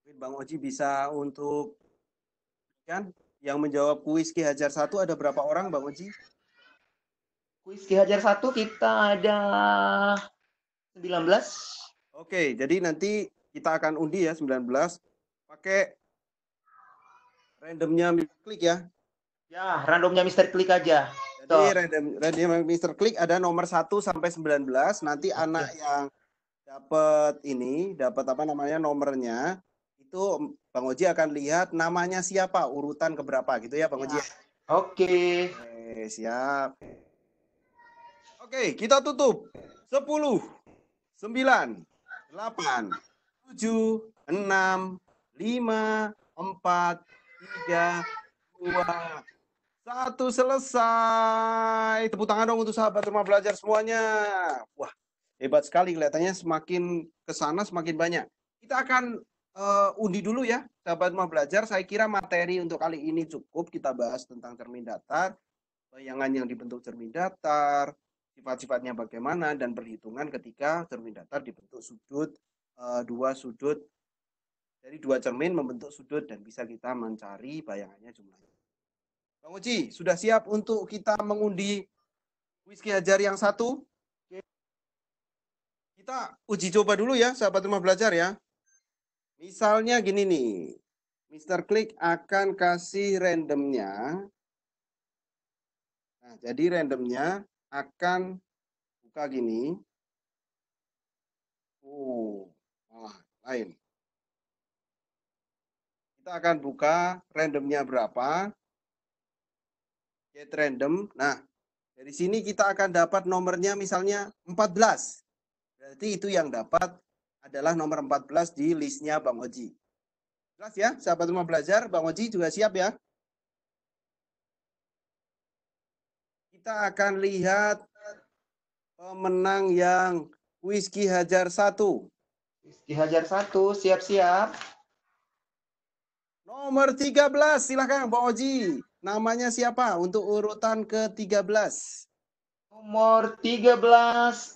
Mungkin Bang Oji bisa untuk kan yang menjawab kuis Ki Hajar 1 ada berapa orang Bang Oji? kuis Ki Hajar satu kita ada 19. Oke, jadi nanti kita akan undi ya 19 pakai randomnya klik ya. Ya, randomnya Mister Klik aja. Jadi random random Mister Klik ada nomor 1 sampai 19. Nanti Oke. anak yang dapat ini, dapat apa namanya nomornya, itu Bang Oji akan lihat namanya siapa, urutan keberapa gitu ya Bang ya. Oji. Ya. Oke. Oke, siap. Oke, kita tutup. 10, 9, 8, 7, 6, 5, 4, 3, 2, satu selesai. Tepuk tangan dong untuk sahabat rumah belajar semuanya. Wah, hebat sekali kelihatannya semakin ke sana semakin banyak. Kita akan uh, undi dulu ya, sahabat rumah belajar. Saya kira materi untuk kali ini cukup kita bahas tentang cermin datar, bayangan yang dibentuk cermin datar, sifat-sifatnya bagaimana dan perhitungan ketika cermin datar dibentuk sudut eh, dua sudut dari dua cermin membentuk sudut dan bisa kita mencari bayangannya jumlahnya. Bang Uji, sudah siap untuk kita mengundi whisky hajar yang satu? Kita uji coba dulu ya, sahabat rumah belajar ya. Misalnya gini nih, Mr. Click akan kasih randomnya. Nah, jadi randomnya akan buka gini. Oh, nah, lain. Kita akan buka randomnya berapa. Get random. Nah, dari sini kita akan dapat nomornya misalnya 14. Berarti itu yang dapat adalah nomor 14 di listnya Bang Oji. Jelas ya, sahabat rumah belajar. Bang Oji juga siap ya. kita akan lihat pemenang yang Whisky Hajar 1. Whisky Hajar 1, siap-siap. Nomor 13, silahkan Pak Oji. Namanya siapa untuk urutan ke-13? Nomor 13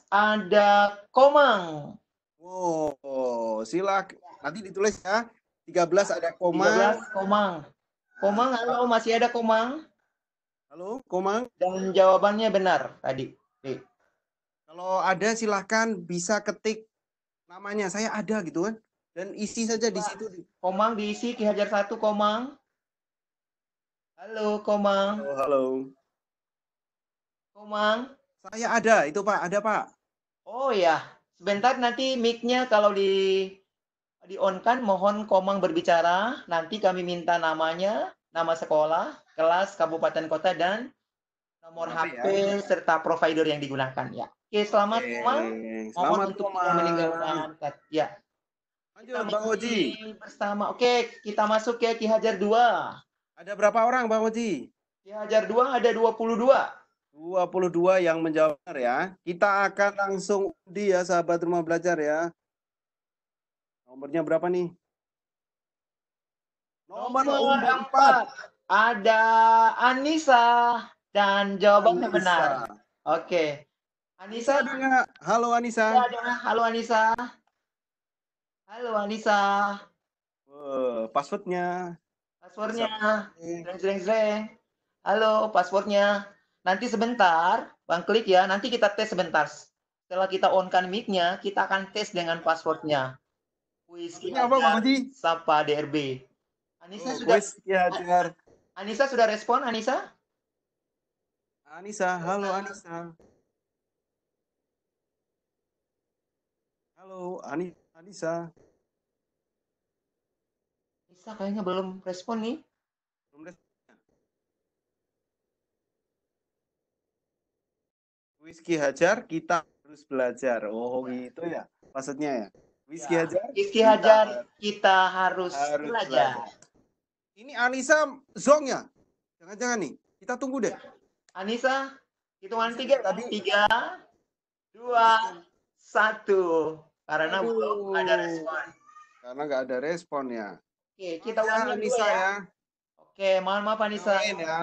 ada Komang. Wow, silakan. Nanti ditulis ya. 13 ada Komang. 13 Komang. Komang, halo, masih ada Komang? Halo, Komang. Dan jawabannya benar tadi. Nih. Kalau ada silahkan bisa ketik namanya. Saya ada gitu kan. Dan isi saja di situ. Komang diisi Ki Hajar satu Komang. Halo Komang. Halo, halo. Komang. Saya ada, itu Pak, ada Pak. Oh ya, sebentar nanti mic-nya kalau di di on kan mohon Komang berbicara, nanti kami minta namanya, nama sekolah, kelas, kabupaten kota dan nomor HP ya. serta provider yang digunakan ya. Oke, selamat Oke. Selamat untuk Umar. meninggalkan ya. Lanjut kita Bang Oji. Bersama. Oke, kita masuk ya Ki Hajar 2. Ada berapa orang Bang Oji? Ki Hajar 2 ada 22. 22 yang menjawab ya. Kita akan langsung undi ya sahabat rumah belajar ya. Nomornya berapa nih? Nomor, Nomor 4 ada Anissa dan jawabannya Anissa. benar. Oke. Okay. Anissa dengar. Iya, Halo Anissa. Halo Anissa. Halo Anissa. Uh, passwordnya. Passwordnya. Zeng zeng zeng. Halo passwordnya. Nanti sebentar, Bang klik ya. Nanti kita tes sebentar. Setelah kita onkan mic-nya, kita akan tes dengan passwordnya. Kuis apa Bang Sapa DRB. Anissa oh, sudah ya dengar. Anissa sudah respon Anissa? Anissa, halo Anissa. Halo Ani Anissa. Anissa kayaknya belum respon nih. Belum respon. Whisky Hajar kita harus belajar. Oh ya. gitu ya maksudnya ya. Whisky ya. Hajar. Whisky Hajar kita harus, harus belajar. belajar. Ini Anissa Zong ya? Jangan-jangan nih. Kita tunggu deh. Anissa, hitungan tiga. Ya. Tadi. Tiga, dua, satu. Karena Aduh. belum ada respon. Karena nggak ada respon ya. Oke, kita ulangi dulu Anissa ya. ya. Oke, mohon maaf Anissa. Yang lain ya.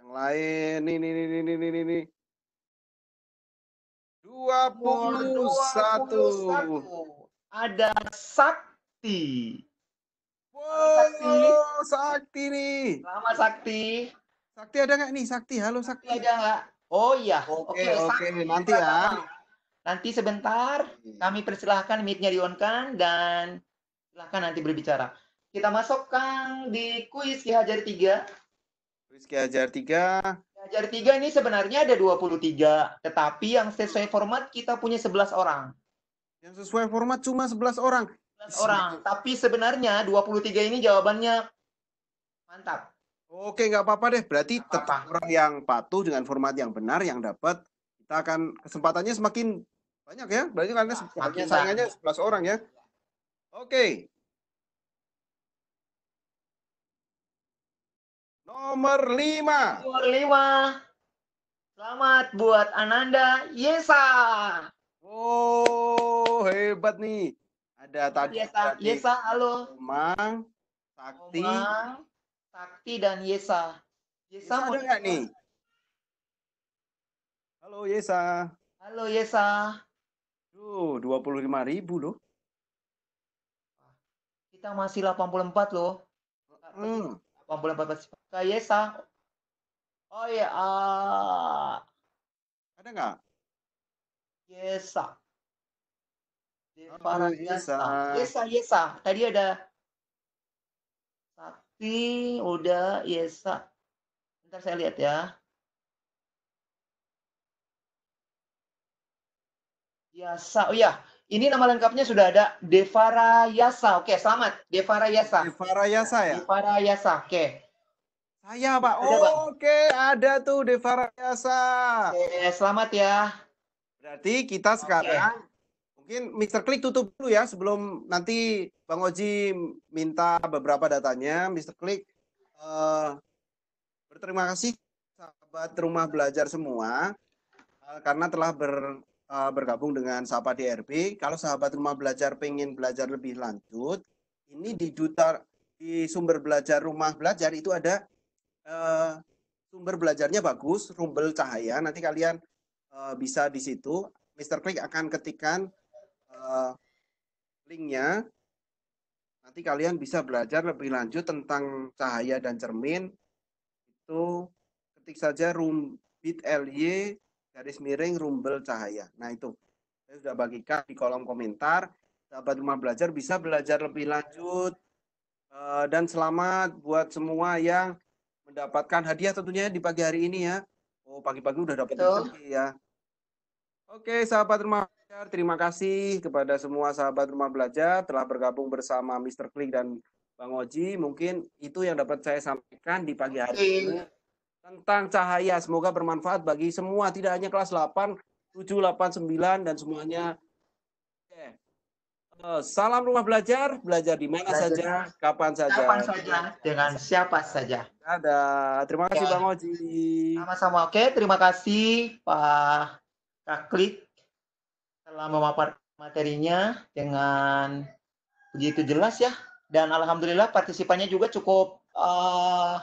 Yang lain, nih, nih, nih, nih, nih, nih, Dua 21. 21. Ada Sakti. Sakti. Sakti nih. Selamat Sakti. Sakti ada nggak nih Sakti? Halo Sakti. Sakti ada nggak? Oh iya. Oke okay, oke okay, nanti ya. Nanti sebentar kami persilahkan meetnya nya di on dan silahkan nanti berbicara. Kita masuk Kang di kuis Ki Hajar 3. Kuis Ki Hajar 3. Ki Hajar 3 ini sebenarnya ada 23, tetapi yang sesuai format kita punya 11 orang. Yang sesuai format cuma 11 orang orang. Tapi sebenarnya 23 ini jawabannya mantap. Oke, nggak apa-apa deh. Berarti -apa. tetap orang yang patuh dengan format yang benar yang dapat kita akan kesempatannya semakin banyak ya. Berarti karena nah, saingannya 11 orang ya. Oke. Nomor 5. Nomor 5. Selamat buat Ananda Yesa. Oh, hebat nih. Ada tadi Yesa, tadi Yesa halo. Omang, Sakti. Omang, Sakti dan Yesa. Yesa, Yesa ada nggak nih? Halo Yesa. Halo Yesa. puluh lima ribu loh. Kita masih delapan puluh 84 loh. empat empat Kak Yesa. Oh ya, uh... ada nggak? Yesa para iya Yesa. Yesa, iya Yesa. Iya Tadi ada Sakti, udah Yesa. Ntar saya lihat ya. Yasa, oh ya, ini nama lengkapnya sudah ada Devara Yasa. Oke, selamat Devara Yasa. Devara Yasa ya. Devara Yasa, oke. Saya pak. Ada, oke, ada tuh Devara Yasa. Oke, selamat ya. Berarti kita sekarang oke Mungkin Mr. Klik tutup dulu ya sebelum nanti Bang Oji minta beberapa datanya. Mr. Klik uh, berterima kasih sahabat rumah belajar semua uh, karena telah ber, uh, bergabung dengan sahabat DRB. Kalau sahabat rumah belajar pengen belajar lebih lanjut, ini di duta di sumber belajar rumah belajar itu ada uh, sumber belajarnya bagus, rumbel cahaya. Nanti kalian uh, bisa di situ. Mr. Klik akan ketikkan uh, linknya. Nanti kalian bisa belajar lebih lanjut tentang cahaya dan cermin. Itu ketik saja room bit ly garis miring rumbel cahaya. Nah itu saya sudah bagikan di kolom komentar. Sahabat rumah belajar bisa belajar lebih lanjut. Uh, dan selamat buat semua yang mendapatkan hadiah tentunya di pagi hari ini ya. Oh pagi-pagi udah dapat hadiah ya. Oke sahabat rumah Terima kasih kepada semua sahabat rumah belajar telah bergabung bersama Mr. Klik dan Bang Oji. Mungkin itu yang dapat saya sampaikan di pagi hari ini tentang cahaya. Semoga bermanfaat bagi semua, tidak hanya kelas 8, 7, 8, 9 dan semuanya. Oke, eh, salam rumah belajar, belajar di mana belajar. saja, kapan saja. Kapan saja, dengan siapa saja. Ada. Terima kasih ya. Bang Oji. Sama-sama. Oke, terima kasih Pak Klik telah memapar materinya dengan begitu jelas ya dan alhamdulillah partisipannya juga cukup uh,